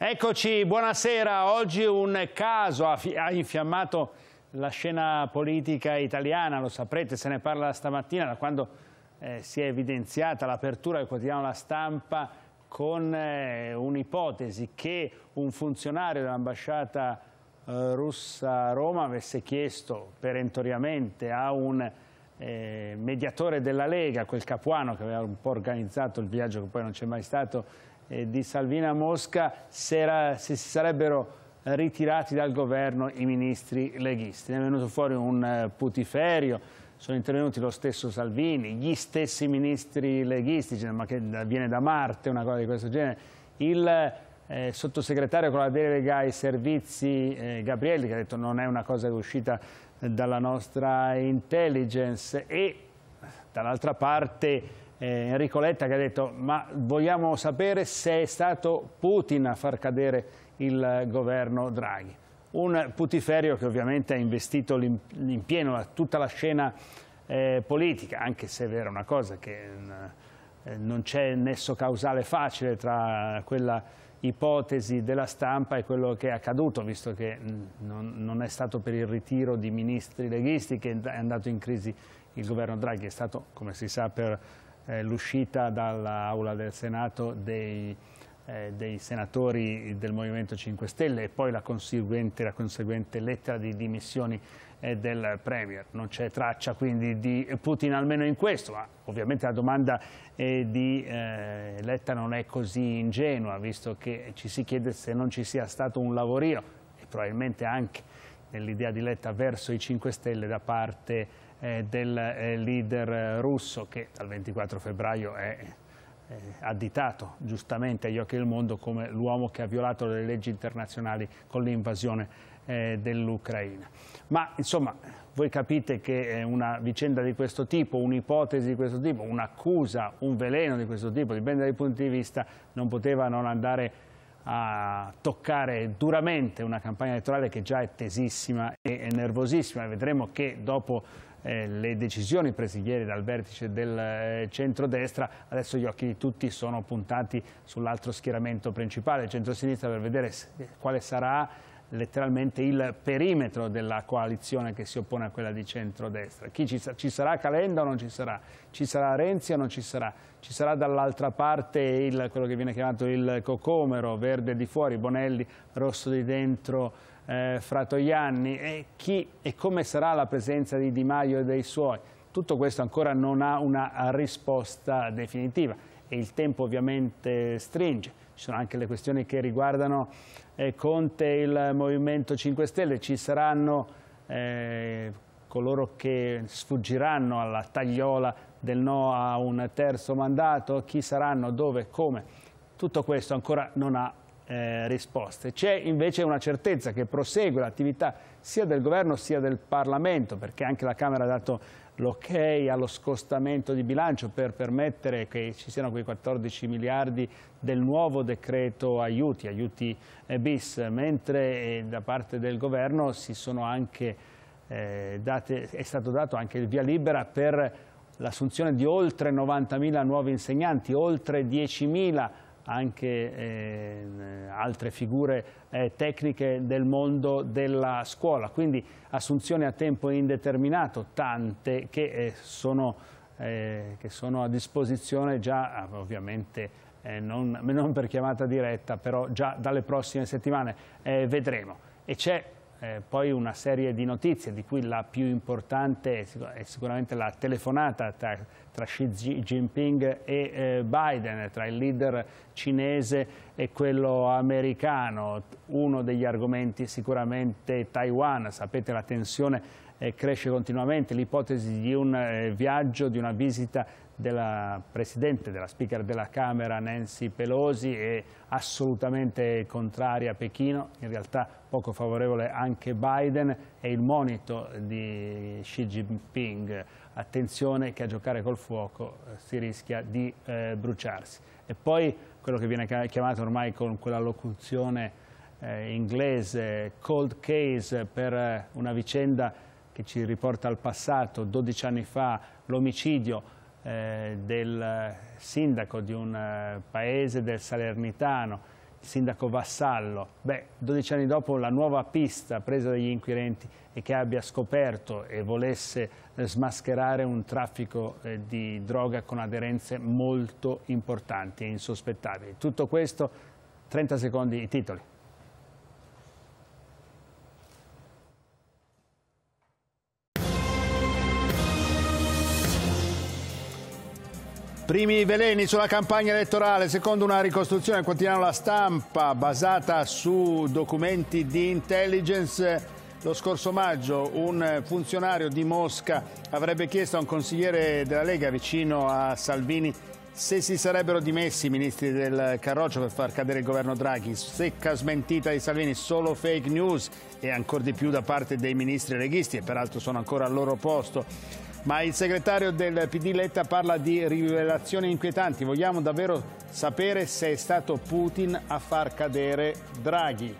Eccoci, buonasera. Oggi un caso ha, infiammato la scena politica italiana, lo saprete, se ne parla stamattina da quando eh, si è evidenziata l'apertura del quotidiano La Stampa con eh, un'ipotesi che un funzionario dell'ambasciata eh, russa a Roma avesse chiesto perentoriamente a un eh, mediatore della Lega, quel capuano che aveva un po' organizzato il viaggio che poi non c'è mai stato di Salvina Mosca se, era, se, si sarebbero ritirati dal governo i ministri leghisti. Ne è venuto fuori un eh, putiferio, sono intervenuti lo stesso Salvini, gli stessi ministri leghisti, cioè, ma che viene da Marte, una cosa di questo genere. Il eh, sottosegretario con la delega ai servizi eh, Gabrielli, che ha detto non è una cosa uscita dalla nostra intelligence e dall'altra parte eh, Enrico Letta che ha detto ma vogliamo sapere se è stato Putin a far cadere il governo Draghi. Un putiferio che ovviamente ha investito in pieno tutta la scena eh, politica, anche se è vera una cosa che eh, non c'è nesso causale facile tra quella ipotesi della stampa e quello che è accaduto, visto che mm, non, non è stato per il ritiro di ministri leghisti che è andato in crisi il governo Draghi, è stato, come si sa, per eh, l'uscita dall'aula del Senato dei, eh, dei, senatori del Movimento 5 Stelle e poi la conseguente, la conseguente lettera di dimissioni eh, del Premier. Non c'è traccia quindi di Putin almeno in questo, ma ovviamente la domanda eh, di eh, Letta non è così ingenua, visto che ci si chiede se non ci sia stato un lavorio e probabilmente anche nell'idea di Letta verso i 5 Stelle da parte eh, del eh, leader russo che dal 24 febbraio è eh, additato giustamente agli occhi del mondo come l'uomo che ha violato le leggi internazionali con l'invasione eh, dell'Ucraina. Ma insomma voi capite che eh, una vicenda di questo tipo, un'ipotesi di questo tipo, un'accusa, un veleno di questo tipo, dipende dai punti di vista, non poteva non andare a toccare duramente una campagna elettorale che già è tesissima e nervosissima. Vedremo che dopo eh, le decisioni prese ieri dal vertice del eh, centrodestra, adesso gli occhi di tutti sono puntati sull'altro schieramento principale, il centrosinistra, per vedere quale sarà letteralmente il perimetro della coalizione che si oppone a quella di centrodestra. Chi ci, sa ci sarà Calenda o non ci sarà? Ci sarà Renzi o non ci sarà? Ci sarà dall'altra parte il, quello che viene chiamato il cocomero, verde di fuori, Bonelli, rosso di dentro, eh, Fratoianni e chi e come sarà la presenza di Di Maio e dei suoi. Tutto questo ancora non ha una risposta definitiva e il tempo ovviamente stringe. Ci sono anche le questioni che riguardano eh, Conte e il Movimento 5 Stelle. Ci saranno eh, coloro che sfuggiranno alla tagliola del no a un terzo mandato, chi saranno, dove, come. Tutto questo ancora non ha eh, risposte. C'è invece una certezza che prosegue l'attività sia del governo sia del Parlamento, perché anche la Camera ha dato l'ok ok allo scostamento di bilancio per permettere che ci siano quei 14 miliardi del nuovo decreto aiuti, aiuti eh, bis, mentre eh, da parte del governo anche, eh, date, è stato dato anche il via libera per l'assunzione di oltre 90.000 nuovi insegnanti, oltre 10.000 anche eh, altre figure eh, tecniche del mondo della scuola, quindi assunzioni a tempo indeterminato, tante che, eh, sono, eh, che sono, a disposizione già ah, ovviamente eh, non, non, per chiamata diretta, però già dalle prossime settimane eh, vedremo. E c'è eh, poi una serie di notizie, di cui la più importante è sicuramente la telefonata tra, tra Xi Jinping e eh, Biden, tra il leader cinese e quello americano. Uno degli argomenti sicuramente Taiwan, sapete la tensione eh, cresce continuamente, l'ipotesi di un eh, viaggio, di una visita della Presidente, della Speaker della Camera Nancy Pelosi è assolutamente contraria a Pechino, in realtà poco favorevole anche Biden e il monito di Xi Jinping, attenzione che a giocare col fuoco eh, si rischia di eh, bruciarsi. E poi quello che viene chiamato ormai con quella locuzione eh, inglese cold case per eh, una vicenda che ci riporta al passato, 12 anni fa l'omicidio eh, del sindaco di un eh, paese del Salernitano, il sindaco Vassallo. Beh, 12 anni dopo la nuova pista presa dagli inquirenti e che abbia scoperto e volesse eh, smascherare un traffico di droga con aderenze molto importanti e insospettabili. Tutto questo, 30 secondi i titoli. Primi veleni sulla campagna elettorale, secondo una ricostruzione quotidiana La Stampa basata su documenti di intelligence lo scorso maggio un funzionario di Mosca avrebbe chiesto a un consigliere della Lega vicino a Salvini se si sarebbero dimessi i ministri del Carroccio per far cadere il governo Draghi, secca smentita di Salvini, solo fake news e ancora di più da parte dei ministri leghisti e peraltro sono ancora al loro posto. Ma il segretario del PD Letta parla di rivelazioni inquietanti. Vogliamo davvero sapere se è stato Putin a far cadere Draghi.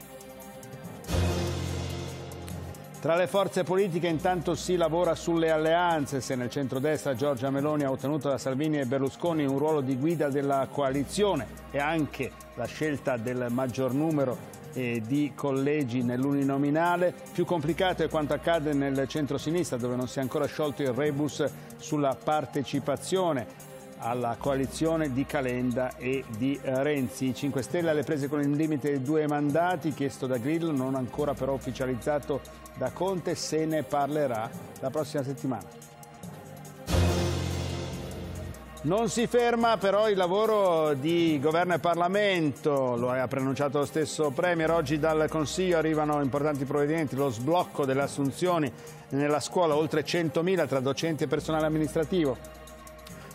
Tra le forze politiche intanto si lavora sulle alleanze, se nel centrodestra Giorgia Meloni ha ottenuto da Salvini e Berlusconi un ruolo di guida della coalizione e anche la scelta del maggior numero eh, di collegi nell'uninominale. Più complicato è quanto accade nel centro-sinistra dove non si è ancora sciolto il rebus sulla partecipazione alla coalizione di Calenda e di Renzi. I 5 Stelle alle prese con il limite di due mandati chiesto da Grillo, non ancora però ufficializzato da Conte, se ne parlerà la prossima settimana. Non si ferma però il lavoro di governo e Parlamento, lo ha preannunciato lo stesso Premier, oggi dal Consiglio arrivano importanti provvedimenti, lo sblocco delle assunzioni nella scuola, oltre 100.000 tra docenti e personale amministrativo,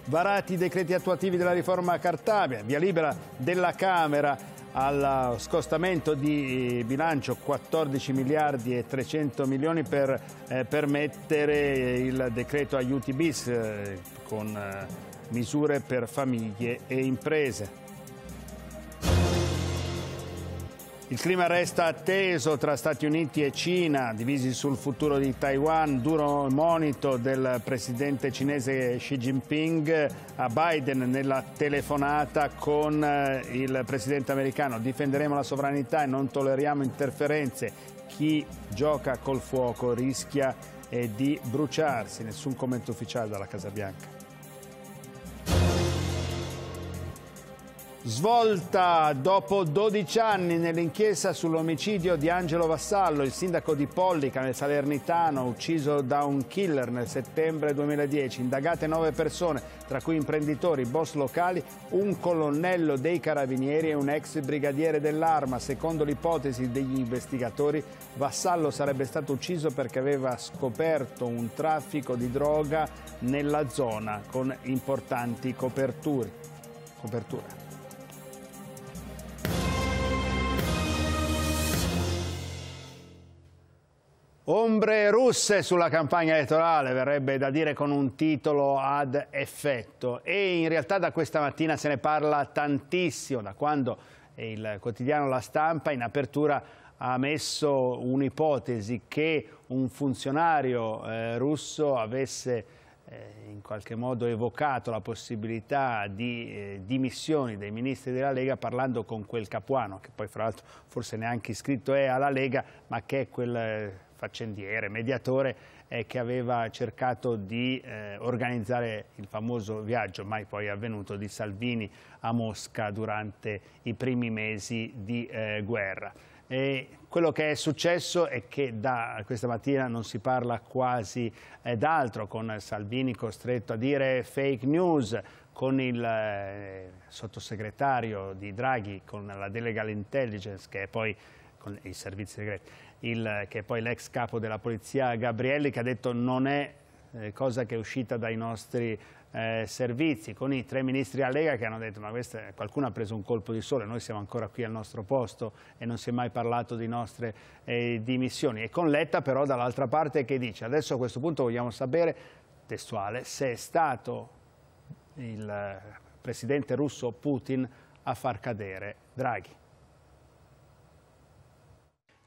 varati i decreti attuativi della riforma Cartabia, via libera della Camera, al scostamento di bilancio 14 miliardi e 300 milioni per eh, permettere il decreto aiuti bis eh, con eh, misure per famiglie e imprese. Il clima resta teso tra Stati Uniti e Cina, divisi sul futuro di Taiwan, duro monito del presidente cinese Xi Jinping a Biden nella telefonata con eh, il presidente americano. Difenderemo la sovranità e non tolleriamo interferenze. Chi gioca col fuoco rischia eh, di bruciarsi. Nessun commento ufficiale dalla Casa Bianca. Svolta dopo 12 anni nell'inchiesta sull'omicidio di Angelo Vassallo, il sindaco di Pollica nel Salernitano, ucciso da un killer nel settembre 2010. Indagate nove persone, tra cui imprenditori, boss locali, un colonnello dei carabinieri e un ex brigadiere dell'arma. Secondo l'ipotesi degli investigatori, Vassallo sarebbe stato ucciso perché aveva scoperto un traffico di droga nella zona con importanti coperture. coperture. ombre russe sulla campagna elettorale, verrebbe da dire con un titolo ad effetto. E in realtà da questa mattina se ne parla tantissimo, da quando il quotidiano La Stampa in apertura ha messo un'ipotesi che un funzionario eh, russo avesse eh, in qualche modo evocato la possibilità di eh, dimissioni dei ministri della Lega parlando con quel capuano, che poi fra l'altro forse neanche iscritto è alla Lega, ma che è quel eh, faccendiere, mediatore eh, che aveva cercato di eh, organizzare il famoso viaggio, mai poi avvenuto, di Salvini a Mosca durante i primi mesi di eh, guerra. E quello che è successo è che da questa mattina non si parla quasi eh, d'altro, con Salvini costretto a dire fake news, con il eh, sottosegretario di Draghi, con la delega all'intelligence, che è poi con i servizi segreti, il, che è poi l'ex capo della polizia Gabrielli, che ha detto non è eh, cosa che è uscita dai nostri eh, servizi, con i tre ministri a Lega che hanno detto ma questa, qualcuno ha preso un colpo di sole, noi siamo ancora qui al nostro posto e non si è mai parlato di nostre eh, dimissioni. E con Letta però dall'altra parte che dice adesso a questo punto vogliamo sapere, testuale, se è stato il eh, presidente russo Putin a far cadere Draghi.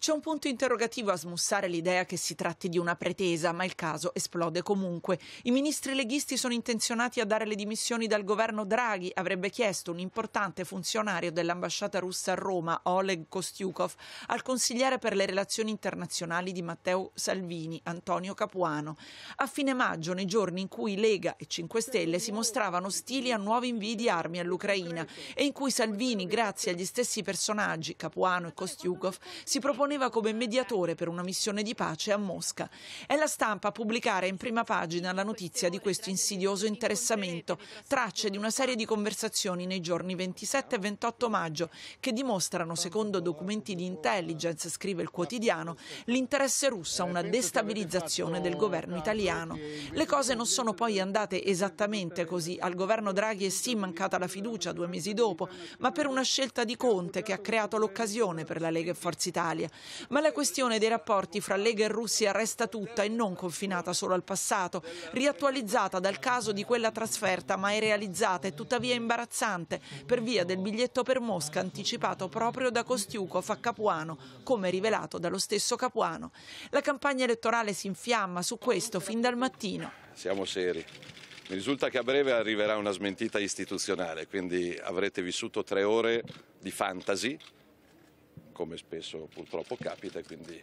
C'è un punto interrogativo a smussare l'idea che si tratti di una pretesa, ma il caso esplode comunque. I ministri leghisti sono intenzionati a dare le dimissioni dal governo Draghi, avrebbe chiesto un importante funzionario dell'ambasciata russa a Roma, Oleg Kostyukov, al consigliere per le relazioni internazionali di Matteo Salvini, Antonio Capuano. A fine maggio, nei giorni in cui Lega e 5 Stelle si mostravano ostili a nuovi invii di armi all'Ucraina e in cui Salvini, grazie agli stessi personaggi, Capuano e Kostyukov, si proponeva interveniva come mediatore per una missione di pace a Mosca. È la stampa a pubblicare in prima pagina la notizia di questo insidioso interessamento, tracce di una serie di conversazioni nei giorni 27 e 28 maggio che dimostrano, secondo documenti di intelligence, scrive il quotidiano, l'interesse russo a una eh, destabilizzazione del governo italiano. Le cose non sono poi andate esattamente così. Al governo Draghi è sì mancata la fiducia due mesi dopo, ma per una scelta di Conte che ha creato l'occasione per la Lega e Forza Italia. Ma la questione dei rapporti fra Lega e Russia resta tutta e non confinata solo al passato, riattualizzata dal caso di quella trasferta mai realizzata e tuttavia imbarazzante per via del biglietto per Mosca anticipato proprio da Costiukov a Capuano, come rivelato dallo stesso Capuano. La campagna elettorale si infiamma su questo fin dal mattino. Siamo seri. Mi risulta che a breve arriverà una smentita istituzionale, quindi avrete vissuto tre ore di fantasy come spesso purtroppo capita, quindi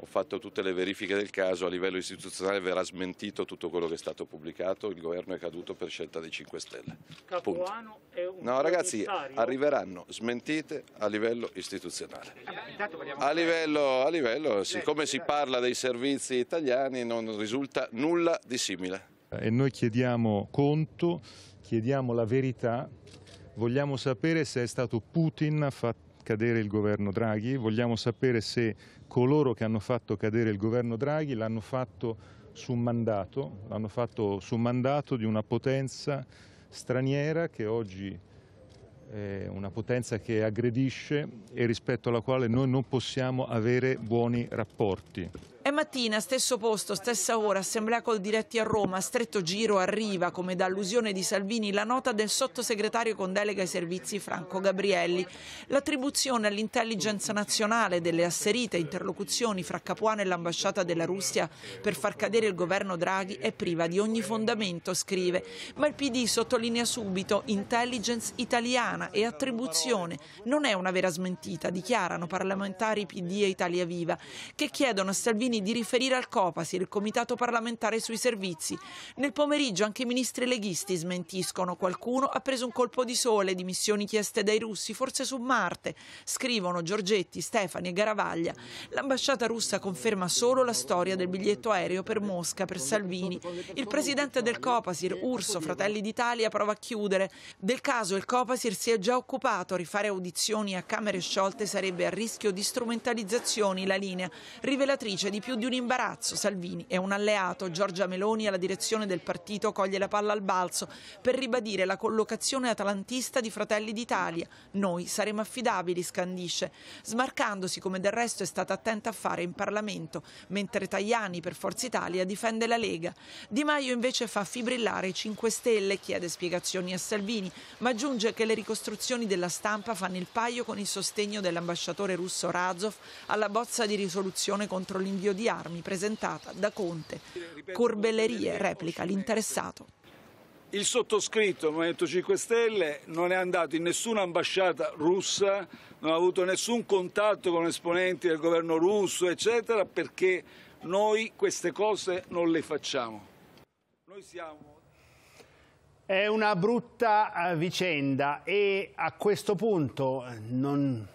ho fatto tutte le verifiche del caso, a livello istituzionale verrà smentito tutto quello che è stato pubblicato, il governo è caduto per scelta dei 5 Stelle. Capuano è un No ragazzi, arriveranno smentite a livello istituzionale. Eh, a livello, a livello, siccome si parla dei servizi italiani non risulta nulla di simile. E noi chiediamo conto, chiediamo la verità, vogliamo sapere se è stato Putin a fare cadere il governo Draghi, vogliamo sapere se coloro che hanno fatto cadere il governo Draghi l'hanno fatto su un mandato, l'hanno fatto su un mandato di una potenza straniera che oggi è una potenza che aggredisce e rispetto alla quale noi non possiamo avere buoni rapporti. È mattina, stesso posto, stessa ora, assemblea col diretti a Roma, a stretto giro arriva, come da allusione di Salvini, la nota del sottosegretario con delega ai servizi Franco Gabrielli. L'attribuzione all'intelligence nazionale delle asserite interlocuzioni fra Capuano e l'ambasciata della Russia per far cadere il governo Draghi è priva di ogni fondamento, scrive. Ma il PD sottolinea subito intelligence italiana e attribuzione. Non è una vera smentita, dichiarano parlamentari PD e Italia Viva, che chiedono a Salvini Salvini di riferire al Copasir, il Comitato parlamentare sui servizi. Nel pomeriggio anche i ministri leghisti smentiscono. Qualcuno ha preso un colpo di sole di missioni chieste dai russi, forse su Marte, scrivono Giorgetti, Stefani e Garavaglia. L'ambasciata russa conferma solo la storia del biglietto aereo per Mosca per Salvini. Il presidente del Copasir, Urso, Fratelli d'Italia, prova a chiudere. Del caso il Copasir si è già occupato, rifare audizioni a camere sciolte sarebbe a rischio di strumentalizzazioni la linea, rivelatrice di di più di un imbarazzo. Salvini è un alleato, Giorgia Meloni alla direzione del partito coglie la palla al balzo per ribadire la collocazione atalantista di Fratelli d'Italia. Noi saremo affidabili, scandisce, smarcandosi come del resto è stata attenta a fare in Parlamento, mentre Tajani per Forza Italia difende la Lega. Di Maio invece fa fibrillare i 5 Stelle, chiede spiegazioni a Salvini, ma aggiunge che le ricostruzioni della stampa fanno il paio con il sostegno dell'ambasciatore russo Razov alla bozza di risoluzione contro l'invio scambio di armi presentata da Conte. Corbellerie, replica l'interessato. Il sottoscritto, il Movimento 5 Stelle, non è andato in nessuna ambasciata russa, non ha avuto nessun contatto con esponenti del governo russo, eccetera, perché noi queste cose non le facciamo. Noi siamo... È una brutta eh, vicenda e a questo punto non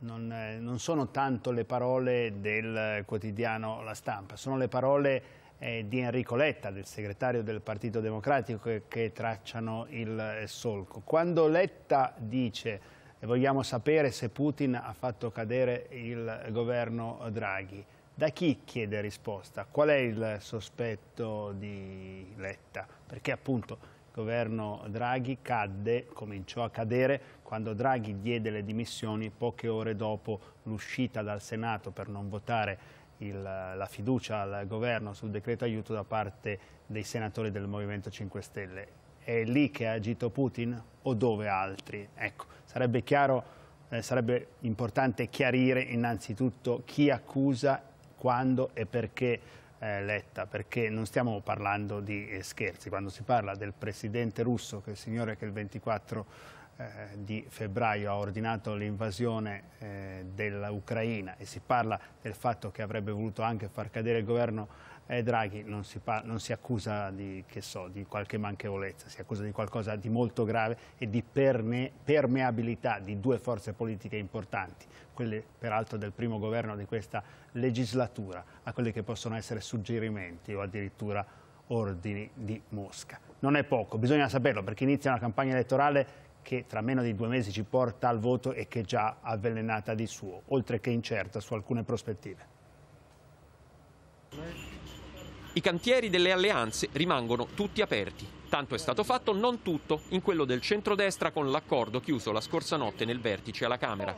non, eh, non sono tanto le parole del quotidiano La Stampa, sono le parole eh, di Enrico Letta, del segretario del Partito Democratico, che, che tracciano il eh, solco. Quando Letta dice e vogliamo sapere se Putin ha fatto cadere il governo Draghi, da chi chiede risposta? Qual è il sospetto di Letta? Perché appunto governo Draghi cadde, cominciò a cadere quando Draghi diede le dimissioni poche ore dopo l'uscita dal Senato per non votare il, la fiducia al governo sul decreto aiuto da parte dei senatori del Movimento 5 Stelle. È lì che ha agito Putin o dove altri? Ecco, sarebbe chiaro eh, sarebbe importante chiarire innanzitutto chi accusa, quando e perché eh, Letta, perché non stiamo parlando di eh, scherzi, quando si parla del presidente russo, che è il signore che il 24 eh, di febbraio ha ordinato l'invasione eh, dell'Ucraina e si parla del fatto che avrebbe voluto anche far cadere il governo eh, Draghi non si, non si accusa di, so, di, qualche manchevolezza, si accusa di qualcosa di molto grave e di perne permeabilità di due forze politiche importanti, quelle peraltro del primo governo di questa legislatura, a quelli che possono essere suggerimenti o addirittura ordini di Mosca. Non è poco, bisogna saperlo perché inizia una campagna elettorale che tra meno di due mesi ci porta al voto e che è già avvelenata di suo, oltre che incerta su alcune prospettive. I cantieri delle alleanze rimangono tutti aperti. Tanto è stato fatto, non tutto, in quello del centrodestra con l'accordo chiuso la scorsa notte nel vertice alla Camera.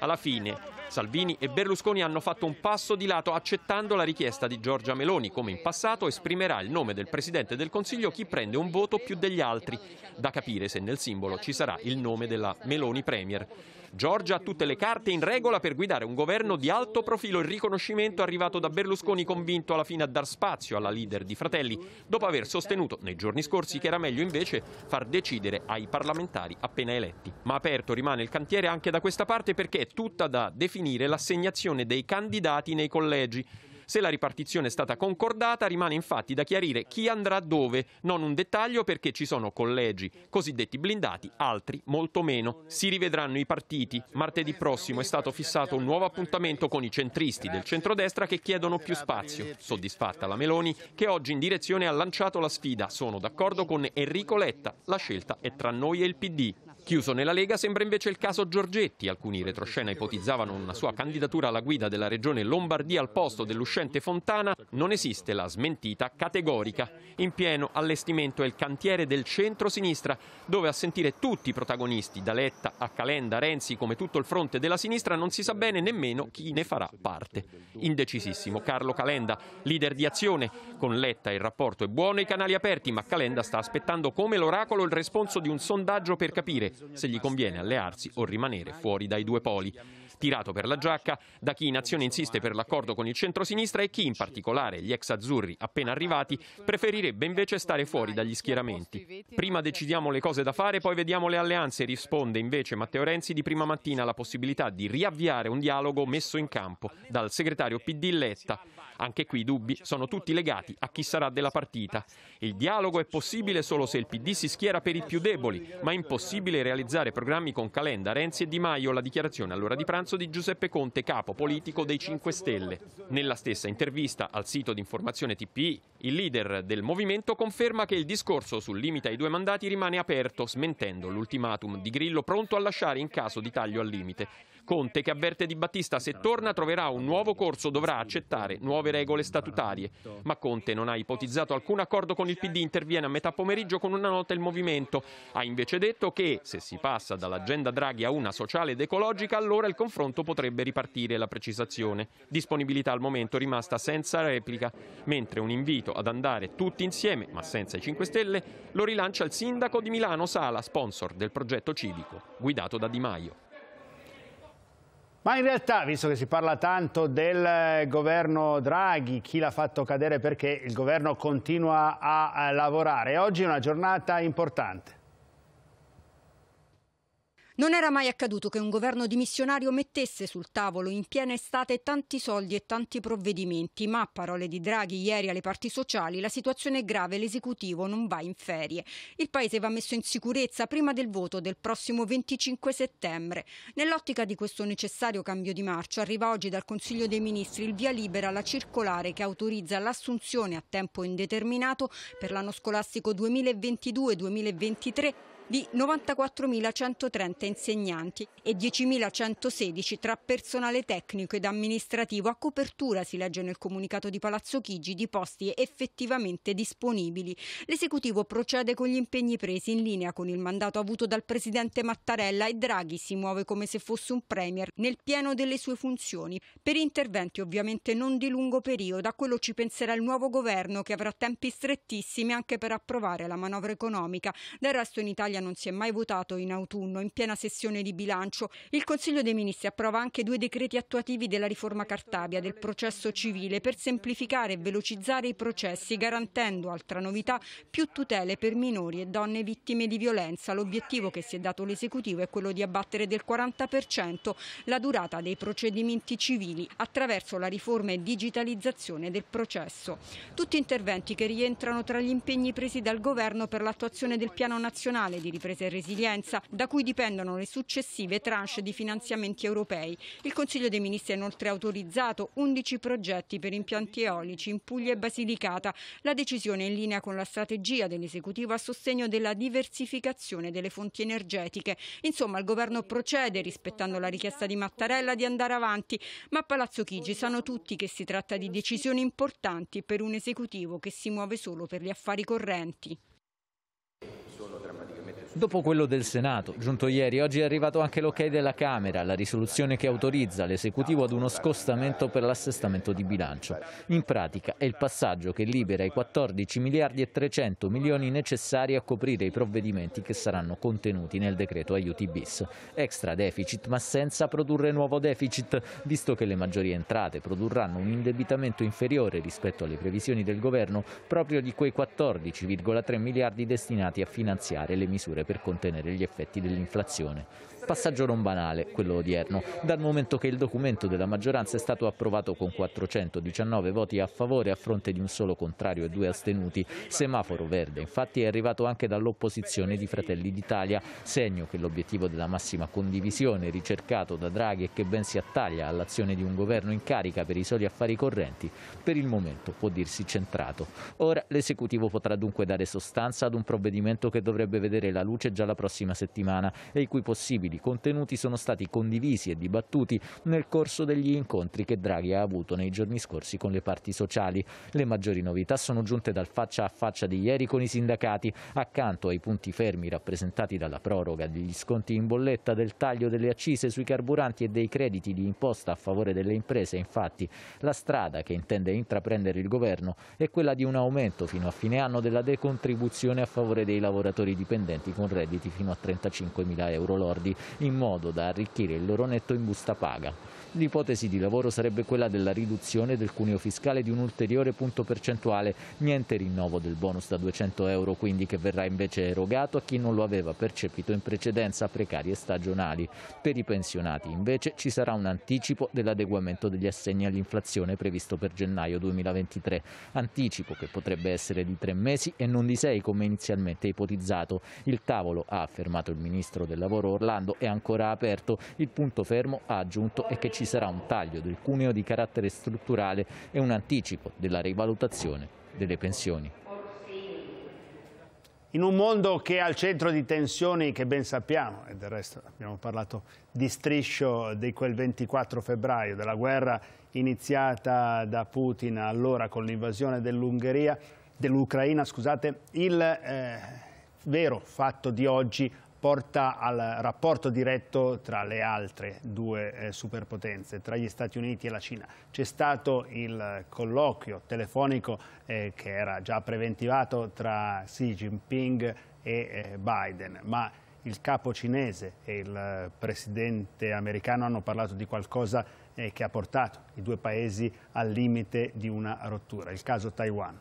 Alla fine, Salvini e Berlusconi hanno fatto un passo di lato accettando la richiesta di Giorgia Meloni, come in passato esprimerà il nome del Presidente del Consiglio chi prende un voto più degli altri, da capire se nel simbolo ci sarà il nome della Meloni Premier. Giorgia ha tutte le carte in regola per guidare un governo di alto profilo. Il riconoscimento è arrivato da Berlusconi convinto alla fine a dar spazio alla leader di Fratelli, dopo aver sostenuto nei giorni scorsi che era meglio invece far decidere ai parlamentari appena eletti. Ma aperto rimane il cantiere anche da questa parte perché è tutta da definire l'assegnazione dei candidati nei collegi. Se la ripartizione è stata concordata, rimane infatti da chiarire chi andrà dove, non un dettaglio perché ci sono collegi cosiddetti blindati, altri molto meno. Si rivedranno i partiti. Martedì prossimo è stato fissato un nuovo appuntamento con i centristi del centrodestra che chiedono più spazio. Soddisfatta la Meloni che oggi in direzione ha lanciato la sfida. Sono d'accordo con Enrico Letta. La scelta è tra noi e il PD. Chiuso nella Lega sembra invece il caso Giorgetti. Alcuni retroscena ipotizzavano una sua candidatura alla guida della regione Lombardia al posto dell'uscita uscente Fontana non esiste la smentita categorica. In pieno allestimento è il cantiere del centro-sinistra, dove a sentire tutti i protagonisti, da Letta a Calenda, Renzi, come tutto il fronte della sinistra, non si sa bene nemmeno chi ne farà parte. Indecisissimo Carlo Calenda, leader di azione. Con Letta il rapporto è buono e i canali aperti, ma Calenda sta aspettando come l'oracolo il responso di un sondaggio per capire se gli conviene allearsi o rimanere fuori dai due poli tirato per la giacca da chi in azione insiste per l'accordo con il centrosinistra e chi, in particolare gli ex azzurri appena arrivati, preferirebbe invece stare fuori dagli schieramenti. Prima decidiamo le cose da fare, poi vediamo le alleanze, risponde invece Matteo Renzi di prima mattina alla possibilità di riavviare un dialogo messo in campo dal segretario PD Letta. Anche qui i dubbi sono tutti legati a chi sarà della partita. Il dialogo è possibile solo se il PD si schiera per i più deboli, ma è impossibile realizzare programmi con Calenda, Renzi e Di Maio. La dichiarazione all'ora di pranzo discorso di Giuseppe Conte, capo politico dei 5 Stelle. Nella stessa intervista al sito di informazione TPI, il leader del movimento conferma che il discorso sul limite ai due mandati rimane aperto, smentendo l'ultimatum di Grillo pronto a lasciare in caso di taglio al limite. Conte che avverte Di Battista se torna troverà un nuovo corso, dovrà accettare nuove regole statutarie. Ma Conte non ha ipotizzato alcun accordo con il PD, interviene a metà pomeriggio con una nota il movimento. Ha invece detto che se si passa dall'agenda Draghi a una sociale ed ecologica allora il confronto potrebbe ripartire, la precisazione. Disponibilità al momento rimasta senza replica, mentre un invito ad andare tutti insieme, ma senza i 5 Stelle, lo rilancia il sindaco di Milano Sala, sponsor del progetto civico, guidato da Di Maio. Ma in realtà, visto che si parla tanto del eh, governo Draghi, chi l'ha fatto cadere perché il governo continua a lavorare, oggi è una giornata importante. Non era mai accaduto che un governo dimissionario mettesse sul tavolo in piena estate tanti soldi e tanti provvedimenti, ma a parole di Draghi ieri alle parti sociali la situazione è grave, l'esecutivo non va in ferie. Il paese va messo in sicurezza prima del voto del prossimo 25 settembre. Nell'ottica di questo necessario cambio di marcia arriva oggi dal Consiglio dei Ministri il via libera alla circolare che autorizza l'assunzione a tempo indeterminato per l'anno scolastico 2022-2023 di 94.130 insegnanti e 10.116 tra personale tecnico ed amministrativo a copertura, si legge nel comunicato di Palazzo Chigi, di posti effettivamente disponibili. L'esecutivo procede con gli impegni presi in linea con il mandato avuto dal presidente Mattarella e Draghi si muove come se fosse un premier nel pieno delle sue funzioni. Per interventi ovviamente non di lungo periodo, a quello ci penserà il nuovo governo che avrà tempi strettissimi anche per approvare la manovra economica. Del resto in Italia non si è mai votato in autunno, in piena sessione di bilancio. Il Consiglio dei Ministri approva anche due decreti attuativi della riforma Cartabia del processo civile per semplificare e velocizzare i processi, garantendo, altra novità, più tutele per minori e donne vittime di violenza. L'obiettivo che si è dato l'esecutivo è quello di abbattere del 40% la durata dei procedimenti civili attraverso la riforma e digitalizzazione del processo. Tutti interventi che rientrano tra gli impegni presi dal Governo per l'attuazione del Piano Nazionale di ripresa e resilienza, da cui dipendono le successive tranche di finanziamenti europei. Il Consiglio dei Ministri ha inoltre autorizzato 11 progetti per impianti eolici in Puglia e Basilicata. La decisione è in linea con la strategia dell'esecutivo a sostegno della diversificazione delle fonti energetiche. Insomma, il governo procede rispettando la richiesta di Mattarella di andare avanti, ma a Palazzo Chigi sanno tutti che si tratta di decisioni importanti per un esecutivo che si muove solo per gli affari correnti dopo quello del Senato, giunto ieri. Oggi è arrivato anche l'ok della Camera, la risoluzione che autorizza l'esecutivo ad uno scostamento per l'assestamento di bilancio. In pratica è il passaggio che libera i 14 miliardi e 300 milioni necessari a coprire i provvedimenti che saranno contenuti nel decreto aiuti bis. Extra deficit ma senza produrre nuovo deficit, visto che le maggiori entrate produrranno un indebitamento inferiore rispetto alle previsioni del governo proprio di quei 14,3 miliardi destinati a finanziare le misure per contenere gli effetti dell'inflazione. Passaggio non banale, quello odierno, dal momento che il documento della maggioranza è stato approvato con 419 voti a favore a fronte di un solo contrario e due astenuti. Semaforo verde, infatti, è arrivato anche dall'opposizione di Fratelli d'Italia, segno che l'obiettivo della massima condivisione ricercato da Draghi e che ben si attaglia all'azione di un governo in carica per i soli affari correnti, per il momento può dirsi centrato. Ora l'esecutivo potrà dunque dare sostanza ad un provvedimento che dovrebbe vedere la luce già la prossima settimana e i cui possibili possibili contenuti sono stati condivisi e dibattuti nel corso degli incontri che Draghi ha avuto nei giorni scorsi con le parti sociali. Le maggiori novità sono giunte dal faccia a faccia di ieri con i sindacati, accanto ai punti fermi rappresentati dalla proroga degli sconti in bolletta, del taglio delle accise sui carburanti e dei crediti di imposta a favore delle imprese. Infatti, la strada che intende intraprendere il governo è quella di un aumento fino a fine anno della decontribuzione a favore dei lavoratori dipendenti con redditi fino a 35 mila euro lordi in modo da arricchire il loro netto in busta paga. L'ipotesi di lavoro sarebbe quella della riduzione del cuneo fiscale di un ulteriore punto percentuale, niente rinnovo del bonus da 200 euro quindi che verrà invece erogato a chi non lo aveva percepito in precedenza precari e stagionali. Per i pensionati invece ci sarà un anticipo dell'adeguamento degli assegni all'inflazione previsto per gennaio 2023, anticipo che potrebbe essere di tre mesi e non di sei come inizialmente ipotizzato. Il tavolo, ha affermato il ministro del lavoro Orlando, è ancora aperto, il punto fermo ha aggiunto è che ci ci sarà un taglio del cuneo di carattere strutturale e un anticipo della rivalutazione delle pensioni. In un mondo che è al centro di tensioni che ben sappiamo, e del resto abbiamo parlato di striscio di quel 24 febbraio, della guerra iniziata da Putin allora con l'invasione dell'Ungheria, dell'Ucraina, scusate, il eh, vero fatto di oggi porta al rapporto diretto tra le altre due eh, superpotenze, tra gli Stati Uniti e la Cina. C'è stato il colloquio telefonico eh, che era già preventivato tra Xi Jinping e eh, Biden, ma il capo cinese e il presidente americano hanno parlato di qualcosa eh, che ha portato i due paesi al limite di una rottura, il caso Taiwan.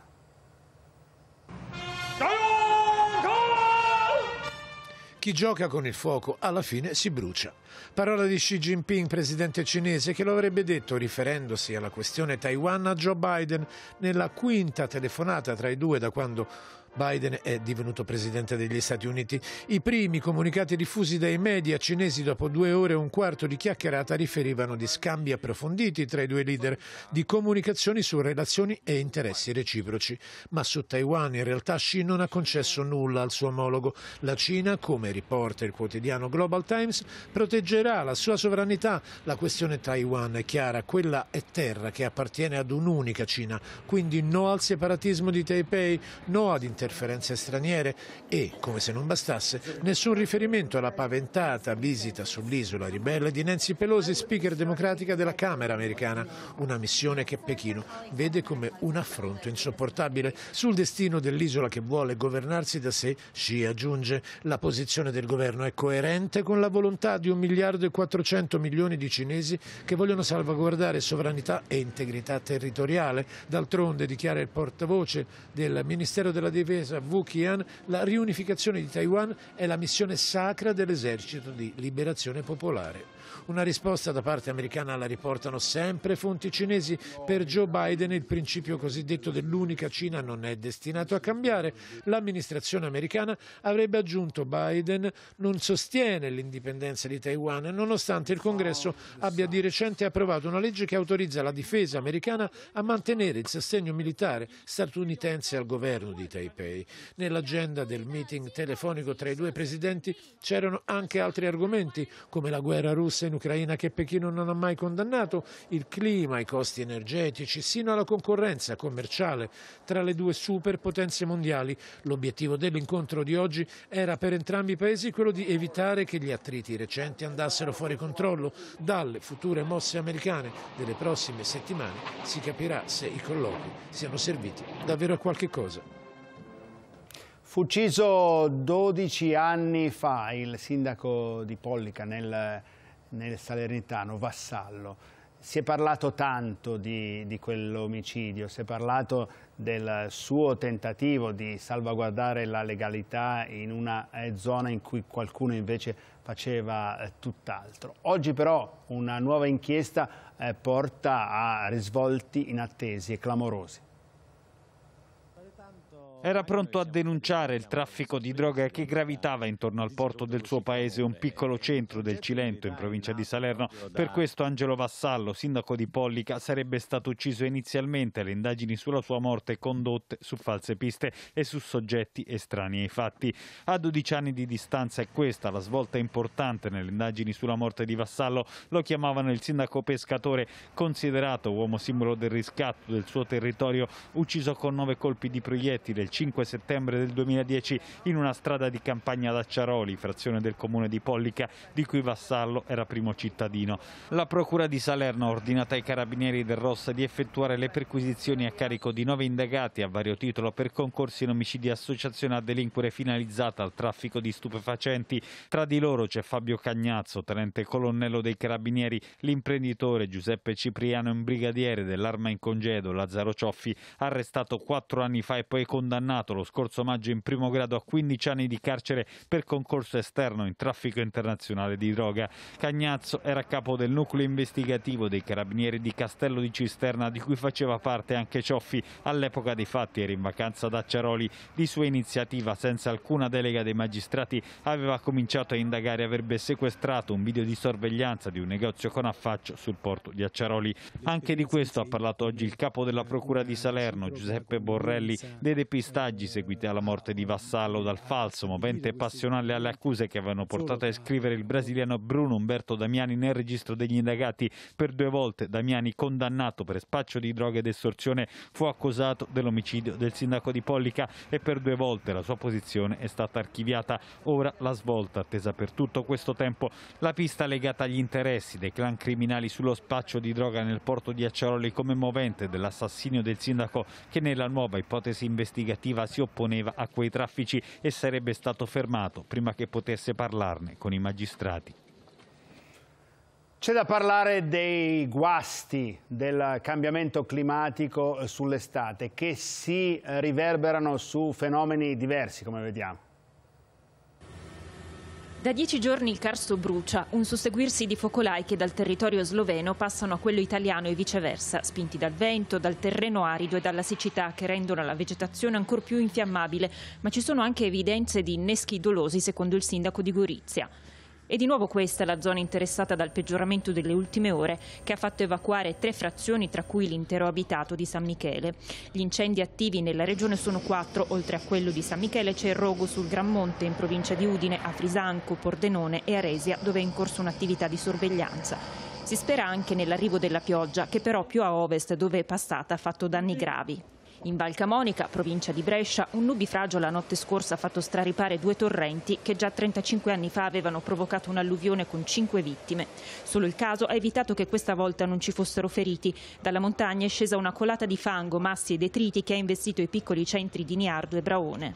Chi gioca con il fuoco alla fine si brucia. Parola di Xi Jinping, presidente cinese, che lo avrebbe detto riferendosi alla questione Taiwan a Joe Biden nella quinta telefonata tra i due da quando Biden è divenuto presidente degli Stati Uniti. I primi comunicati diffusi dai media cinesi dopo due ore e un quarto di chiacchierata riferivano di scambi approfonditi tra i due leader, di comunicazioni su relazioni e interessi reciproci. Ma su Taiwan in realtà Xi non ha concesso nulla al suo omologo. La Cina, come riporta il quotidiano Global Times, proteggerà la sua sovranità. La questione Taiwan è chiara, quella è terra che appartiene ad un'unica Cina, quindi no al separatismo di Taipei, no ad interessi interferenze straniere e, come se non bastasse, nessun riferimento alla paventata visita sull'isola ribelle di Nancy Pelosi, speaker democratica della Camera americana, una missione che Pechino vede come un affronto insopportabile sul destino dell'isola che vuole governarsi da sé, Xi aggiunge, la posizione del governo è coerente con la volontà di un miliardo e 400 milioni di cinesi che vogliono salvaguardare sovranità e integrità territoriale. D'altronde, dichiara il portavoce del Ministero della Difesa, difesa Wukian, la riunificazione di Taiwan è la missione sacra dell'esercito di liberazione popolare. Una risposta da parte americana la riportano sempre fonti cinesi. Per Joe Biden il principio cosiddetto dell'unica Cina non è destinato a cambiare. L'amministrazione americana avrebbe aggiunto Biden non sostiene l'indipendenza di Taiwan nonostante il Congresso abbia di recente approvato una legge che autorizza la difesa americana a mantenere il sostegno militare statunitense al governo di Taipei. Nell'agenda del meeting telefonico tra i due presidenti c'erano anche altri argomenti come la guerra russa in in Ucraina che Pechino non ha mai condannato, il clima, i costi energetici, sino alla concorrenza commerciale tra le due superpotenze mondiali. L'obiettivo dell'incontro di oggi era per entrambi i paesi quello di evitare che gli attriti recenti andassero fuori controllo. Dalle future mosse americane delle prossime settimane si capirà se i colloqui siano serviti davvero a qualche cosa. Fu ucciso 12 anni fa il sindaco di Pollica nel nel Salernitano, Vassallo. Si è parlato tanto di, di quell'omicidio, si è parlato del suo tentativo di salvaguardare la legalità in una eh, zona in cui qualcuno invece faceva eh, tutt'altro. Oggi però una nuova inchiesta eh, porta a risvolti inattesi e clamorosi. Era pronto a denunciare il traffico di droga che gravitava intorno al porto del suo paese, un piccolo centro del Cilento in provincia di Salerno. Per questo Angelo Vassallo, sindaco di Pollica, sarebbe stato ucciso inizialmente le indagini sulla sua morte condotte su false piste e su soggetti estranei ai fatti. A 12 anni di distanza è questa la svolta importante nelle indagini sulla morte di Vassallo. Lo chiamavano il sindaco pescatore, considerato uomo simbolo del riscatto del suo territorio, ucciso con nove colpi di proiettile 5 settembre del 2010 in una strada di campagna ad Acciaroli, frazione del comune di Pollica, di cui Vassallo era primo cittadino. La procura di Salerno ha ordinato ai carabinieri del Rossa di effettuare le perquisizioni a carico di nove indagati a vario titolo per concorsi in omicidi e associazione a delinquere finalizzata al traffico di stupefacenti. Tra di loro c'è Fabio Cagnazzo, tenente colonnello dei carabinieri, l'imprenditore Giuseppe Cipriano, un brigadiere dell'arma in congedo, Lazzaro Cioffi, arrestato quattro anni fa e poi condannato condannato lo scorso maggio in primo grado a 15 anni di carcere per concorso esterno in traffico internazionale di droga. Cagnazzo era capo del nucleo investigativo dei carabinieri di Castello di Cisterna di cui faceva parte anche Cioffi. All'epoca dei fatti era in vacanza da Ciaroli. Di sua iniziativa, senza alcuna delega dei magistrati, aveva cominciato a indagare e avrebbe sequestrato un video di sorveglianza di un negozio con affaccio sul porto di Acciaroli. Anche di questo ha parlato oggi il capo della procura di Salerno, Giuseppe Borrelli, dei depisti pestaggi seguiti alla morte di Vassallo dal falso, movente e passionale alle accuse che avevano portato a iscrivere il brasiliano Bruno Umberto Damiani nel registro degli indagati. Per due volte Damiani, condannato per spaccio di droga ed estorsione, fu accusato dell'omicidio del sindaco di Pollica e per due volte la sua posizione è stata archiviata. Ora la svolta, attesa per tutto questo tempo, la pista legata agli interessi dei clan criminali sullo spaccio di droga nel porto di Acciaroli come movente dell'assassinio del sindaco che nella nuova ipotesi investigativa cooperativa si opponeva a quei traffici e sarebbe stato fermato prima che potesse parlarne con i magistrati. C'è da parlare dei guasti del cambiamento climatico sull'estate che si riverberano su fenomeni diversi come vediamo. Da dieci giorni il Carso brucia, un susseguirsi di focolai che dal territorio sloveno passano a quello italiano e viceversa, spinti dal vento, dal terreno arido e dalla siccità che rendono la vegetazione ancora più infiammabile, ma ci sono anche evidenze di inneschi dolosi secondo il sindaco di Gorizia. E di nuovo questa è la zona interessata dal peggioramento delle ultime ore che ha fatto evacuare tre frazioni tra cui l'intero abitato di San Michele. Gli incendi attivi nella regione sono quattro, oltre a quello di San Michele c'è il rogo sul Gran Monte in provincia di Udine, a Frisanco, Pordenone e Aresia dove è in corso un'attività di sorveglianza. Si spera anche nell'arrivo della pioggia che però più a ovest dove è passata ha fatto danni gravi. In Val Camonica, provincia di Brescia, un nubifragio la notte scorsa ha fatto straripare due torrenti che già 35 anni fa avevano provocato un'alluvione con 5 vittime. Solo il caso ha evitato che questa volta non ci fossero feriti. Dalla montagna è scesa una colata di fango, massi e detriti che ha investito i piccoli centri di Niardo e Braone.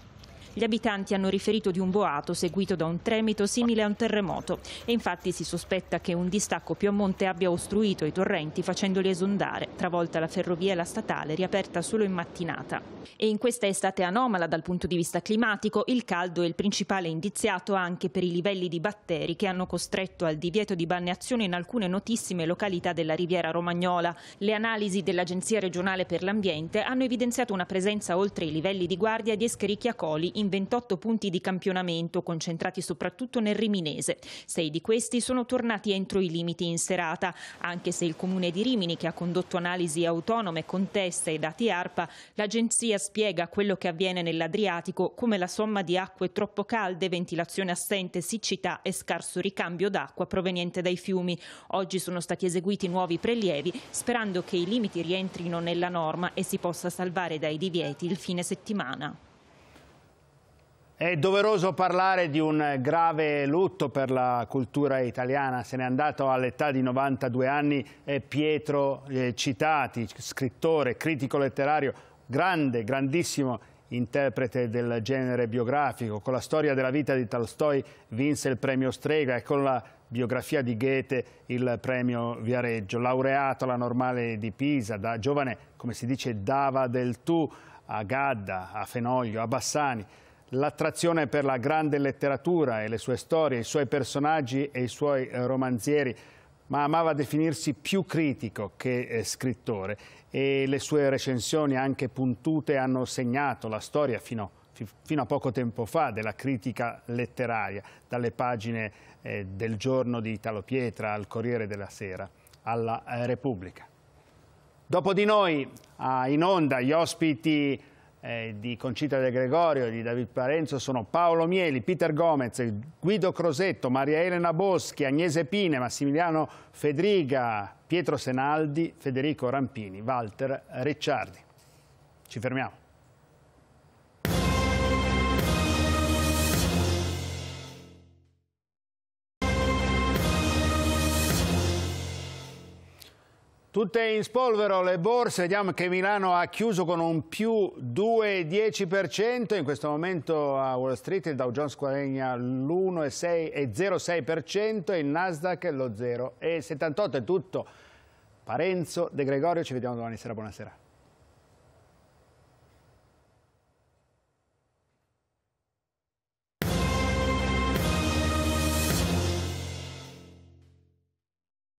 Gli abitanti hanno riferito di un boato seguito da un tremito simile a un terremoto e infatti si sospetta che un distacco più a monte abbia ostruito i torrenti facendoli esondare, travolta la ferrovia e la statale riaperta solo in mattinata. E in questa estate anomala dal punto di vista climatico, il caldo è il principale indiziato anche per i livelli di batteri che hanno costretto al divieto di balneazione in alcune notissime località della riviera romagnola. Le analisi dell'Agenzia regionale per l'ambiente hanno evidenziato una presenza oltre i livelli di guardia di Escherichia coli in in 28 punti di campionamento, concentrati soprattutto nel Riminese. Sei di questi sono tornati entro i limiti in serata, anche se il comune di Rimini, che ha condotto analisi autonome, con testa e dati ARPA, l'agenzia spiega quello che avviene nell'Adriatico come la somma di acque troppo calde, ventilazione assente, siccità e scarso ricambio d'acqua proveniente dai fiumi. Oggi sono stati eseguiti nuovi prelievi, sperando che i limiti rientrino nella norma e si possa salvare dai divieti il fine settimana. È doveroso parlare di un grave lutto per la cultura italiana. Se n'è andato all'età di 92 anni Pietro eh, Citati, scrittore, critico letterario, grande, grandissimo interprete del genere biografico. Con la storia della vita di Tolstoi vinse il premio Strega e con la biografia di Goethe il premio Viareggio. Laureato alla Normale di Pisa, da giovane, come si dice, dava del tu a Gadda, a Fenoglio, a Bassani L'attrazione per la grande letteratura e le sue storie, i suoi personaggi e i suoi eh, romanzieri, ma amava definirsi più critico che eh, scrittore e le sue recensioni anche puntute hanno segnato la storia fino, fino a poco tempo fa della critica letteraria, dalle pagine eh, del giorno di Italo Pietra al Corriere della Sera, alla Repubblica. Dopo di noi, ah, in onda, gli ospiti eh, di Concita De Gregorio, di David Parenzo sono Paolo Mieli, Peter Gomez, Guido Crosetto, Maria Elena Boschi, Agnese Pine, Massimiliano Fedriga, Pietro Senaldi, Federico Rampini, Walter Ricciardi. Ci fermiamo. Tutte in spolvero le borse, vediamo che Milano ha chiuso con un più 2,10%, in questo momento a Wall Street il Dow Jones guadagna l'1,06% e il Nasdaq lo 0,78%. È tutto. Parenzo De Gregorio, ci vediamo domani sera, buonasera.